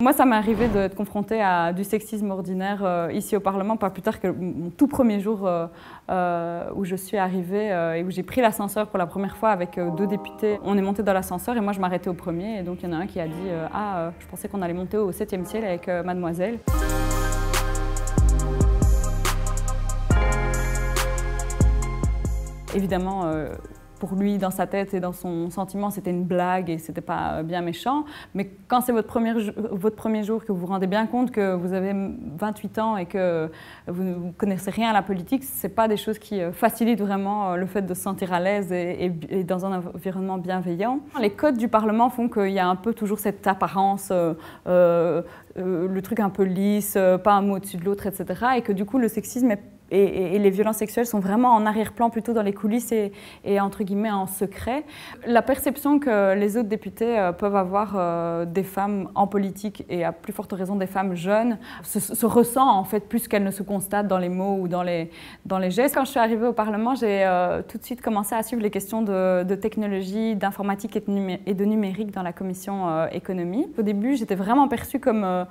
Moi, ça m'est arrivé d'être confrontée à du sexisme ordinaire euh, ici au Parlement, pas plus tard que mon tout premier jour euh, euh, où je suis arrivée et où j'ai pris l'ascenseur pour la première fois avec deux députés. On est monté dans l'ascenseur et moi, je m'arrêtais au premier. Et donc, il y en a un qui a dit Ah, je pensais qu'on allait monter au 7 ciel avec mademoiselle. Évidemment, pour lui, dans sa tête et dans son sentiment, c'était une blague et c'était pas euh, bien méchant. Mais quand c'est votre premier, votre premier jour que vous vous rendez bien compte que vous avez 28 ans et que vous ne connaissez rien à la politique, c'est pas des choses qui euh, facilitent vraiment euh, le fait de se sentir à l'aise et, dans un environnement bienveillant. Les codes du Parlement font qu'il y a un peu toujours cette apparence, le truc un peu lisse, pas un mot au-dessus de l'autre, etc. Et que du coup, le sexisme est et, les violences sexuelles sont vraiment en arrière-plan, plutôt dans les coulisses et, entre guillemets en secret. La perception que les autres députés euh, peuvent avoir euh, des femmes en politique et à plus forte raison des femmes jeunes se, ressent en fait plus qu'elle ne se constate dans les mots ou dans les, dans les gestes. Quand je suis arrivée au Parlement, j'ai euh, tout de suite commencé à suivre les questions de, technologie, d'informatique et, de numérique dans la commission économie. Au début, j'étais vraiment perçue comme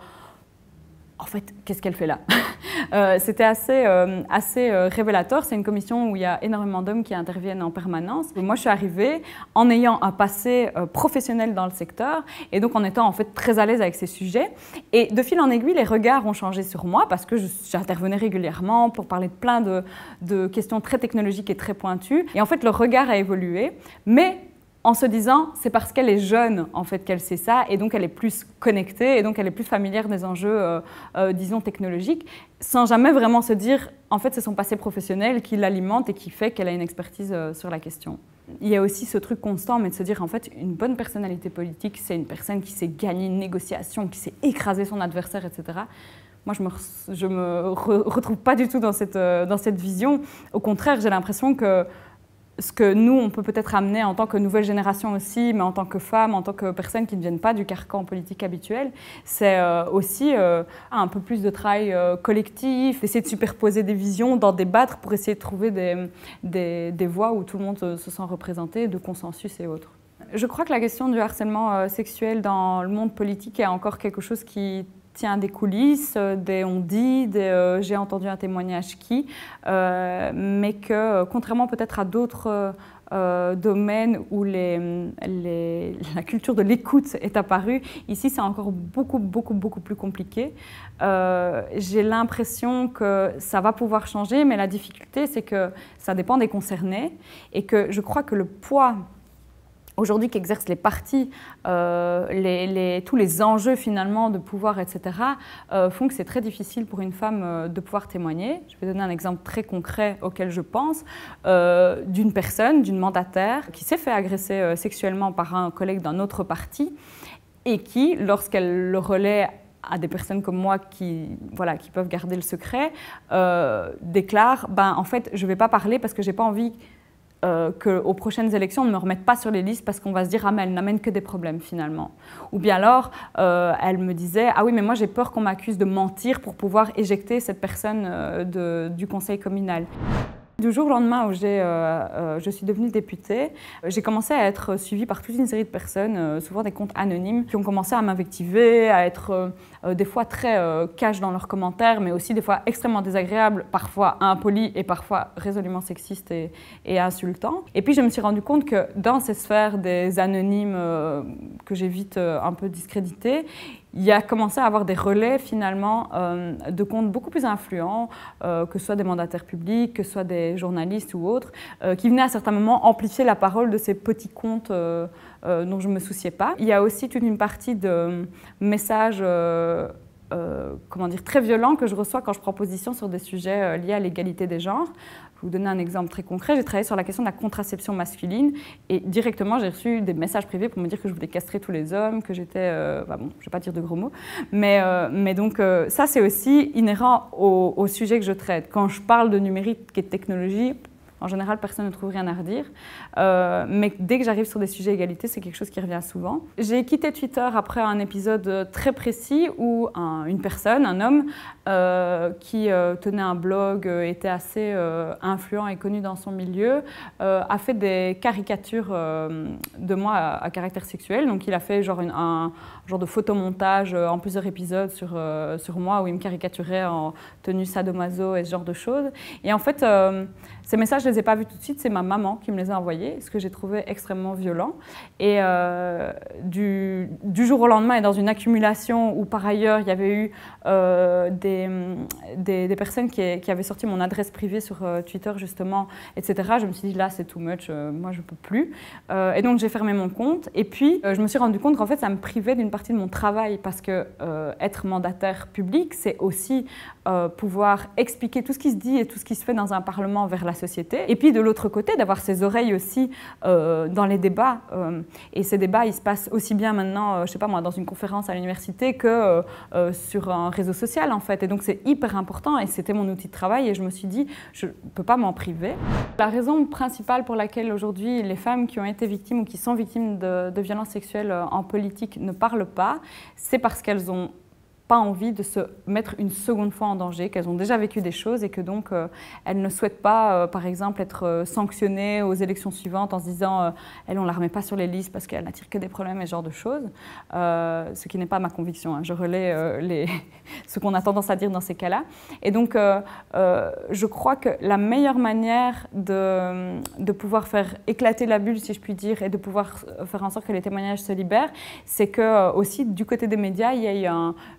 en fait, qu'est-ce qu'elle fait là euh, C'était assez, euh, assez euh, révélateur. C'est une commission où il y a énormément d'hommes qui interviennent en permanence. moi, je suis arrivée en ayant un passé professionnel dans le secteur et donc en étant en fait très à l'aise avec ces sujets. Et de fil en aiguille, les regards ont changé sur moi parce que j'intervenais régulièrement pour parler de plein de, de questions très technologiques et très pointues. Et en fait, le regard a évolué, mais en se disant c'est parce qu'elle est jeune en fait qu'elle sait ça et donc elle est plus connectée et donc elle est plus familière des enjeux euh, euh, disons technologiques sans jamais vraiment se dire en fait c'est son passé professionnel qui l'alimente et qui fait qu'elle a une expertise euh, sur la question. Il y a aussi ce truc constant mais de se dire en fait une bonne personnalité politique c'est une personne qui sait gagner une négociation, qui sait écraser son adversaire etc. Moi, je ne me, retrouve pas du tout dans cette vision. Au contraire, j'ai l'impression que ce que nous, on peut peut-être amener en tant que nouvelle génération aussi, mais en tant que femme, en tant que personne qui ne viennent pas du carcan politique habituel, c'est euh, aussi euh, un peu plus de travail euh, collectif, essayer de superposer des visions, d'en débattre pour essayer de trouver des, des, des voies où tout le monde se sent représenté, de consensus et autres. Je crois que la question du harcèlement sexuel dans le monde politique est encore quelque chose qui « Tiens, des coulisses, euh, des on dit, des euh, j'ai entendu un témoignage qui, euh, mais que contrairement peut-être à d'autres domaines où la culture de l'écoute est apparue, ici c'est encore beaucoup, beaucoup, beaucoup plus compliqué. j'ai l'impression que ça va pouvoir changer, mais la difficulté c'est que ça dépend des concernés et que je crois que le poids aujourd'hui qu'exercent les partis, euh, les, tous les enjeux finalement de pouvoir, etc., euh, font que c'est très difficile pour une femme euh, de pouvoir témoigner. Je vais donner un exemple très concret auquel je pense, d'une personne, d'une mandataire, qui s'est fait agresser sexuellement par un collègue d'un autre parti et qui, lorsqu'elle le relaie à des personnes comme moi qui, voilà, qui peuvent garder le secret, déclare, ben, en fait, je ne vais pas parler parce que je n'ai pas envie euh, que qu'aux prochaines élections, on ne me remette pas sur les listes parce qu'on va se dire Ah, mais elle n'amène que des problèmes finalement. Ou bien alors, euh, elle me disait Ah oui, mais moi j'ai peur qu'on m'accuse de mentir pour pouvoir éjecter cette personne euh, du conseil communal. Du jour au lendemain où euh, euh, je suis devenue députée, euh, j'ai commencé à être suivie par toute une série de personnes, souvent des comptes anonymes, qui ont commencé à m'invectiver, à être des fois très cash dans leurs commentaires, mais aussi des fois extrêmement désagréables, parfois impolis et parfois résolument sexistes et, et insultants. Et puis je me suis rendu compte que dans ces sphères des anonymes que j'évite vite un peu discréditées, il a commencé à avoir des relais finalement euh, de comptes beaucoup plus influents, euh, que ce soit des mandataires publics, que ce soit des journalistes ou autres, euh, qui venaient à certains moments amplifier la parole de ces petits comptes dont je ne me souciais pas. Il y a aussi toute une partie de messages euh, comment dire, très violent que je reçois quand je prends position sur des sujets euh, liés à l'égalité des genres. Je vous donner un exemple très concret. J'ai travaillé sur la question de la contraception masculine et directement j'ai reçu des messages privés pour me dire que je voulais castrer tous les hommes, que j'étais, euh, bon, je vais pas dire de gros mots, mais, euh, donc ça c'est aussi inhérent au, sujet que je traite. Quand je parle de numérique et de technologie, en général, personne ne trouve rien à redire. Euh, mais dès que j'arrive sur des sujets égalité, c'est quelque chose qui revient souvent. J'ai quitté Twitter après un épisode très précis où une personne, un homme, euh, qui euh, tenait un blog, était assez influent et connu dans son milieu, a fait des caricatures de moi à, caractère sexuel. Donc il a fait genre un genre de photomontage en plusieurs épisodes sur, sur moi où il me caricaturait en tenue sadomaso et ce genre de choses. Et en fait, ces messages je ne les ai pas vus tout de suite, c'est ma maman qui me les a envoyés, ce que j'ai trouvé extrêmement violent. Et euh, du, du, jour au lendemain, et dans une accumulation où par ailleurs il y avait eu euh, des, des, personnes qui, avaient sorti mon adresse privée sur euh, Twitter justement, etc., je me suis dit là c'est too much, moi je ne peux plus. et donc j'ai fermé mon compte. Et puis je me suis rendu compte qu'en fait ça me privait d'une partie de mon travail parce que être mandataire public, c'est aussi pouvoir expliquer tout ce qui se dit et tout ce qui se fait dans un parlement vers la société et puis de l'autre côté, d'avoir ses oreilles aussi euh, dans les débats. Euh, et ces débats, ils se passent aussi bien maintenant, euh, je sais pas moi, dans une conférence à l'université que sur un réseau social, en fait. Et donc, c'est hyper important, et c'était mon outil de travail, et je me suis dit, je ne peux pas m'en priver. La raison principale pour laquelle aujourd'hui les femmes qui ont été victimes ou qui sont victimes de, de violences sexuelles en politique ne parlent pas, c'est parce qu'elles ont pas envie de se mettre une seconde fois en danger, qu'elles ont déjà vécu des choses et que donc euh, elles ne souhaitent pas, euh, par exemple, être euh, sanctionnées aux élections suivantes en se disant elle, on la remet pas sur les listes parce qu'elle n'attire que des problèmes et ce genre de choses. ce qui n'est pas ma conviction. Hein. Je relais les ce qu'on a tendance à dire dans ces cas-là. Et donc, je crois que la meilleure manière de, pouvoir faire éclater la bulle, si je puis dire, et de pouvoir faire en sorte que les témoignages se libèrent, c'est que aussi du côté des médias, il y ait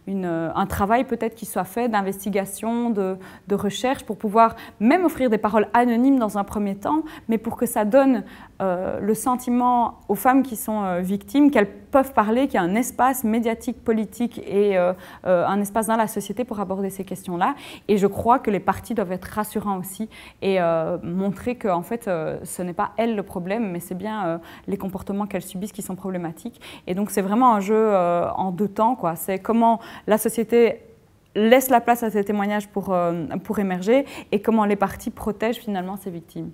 une euh, un travail peut-être qui soit fait d'investigation, de, recherche, pour pouvoir même offrir des paroles anonymes dans un premier temps, mais pour que ça donne euh, le sentiment aux femmes qui sont euh, victimes qu'elles peuvent parler, qu'il y a un espace médiatique, politique et euh, euh, un espace dans la société pour aborder ces questions-là. Et je crois que les partis doivent être rassurants aussi et euh, montrer que en fait, ce n'est pas elles le problème, mais c'est bien les comportements qu'elles subissent qui sont problématiques. Et donc c'est vraiment un jeu en deux temps, quoi. C'est comment la société laisse la place à ces témoignages pour, pour émerger et comment les partis protègent finalement ces victimes.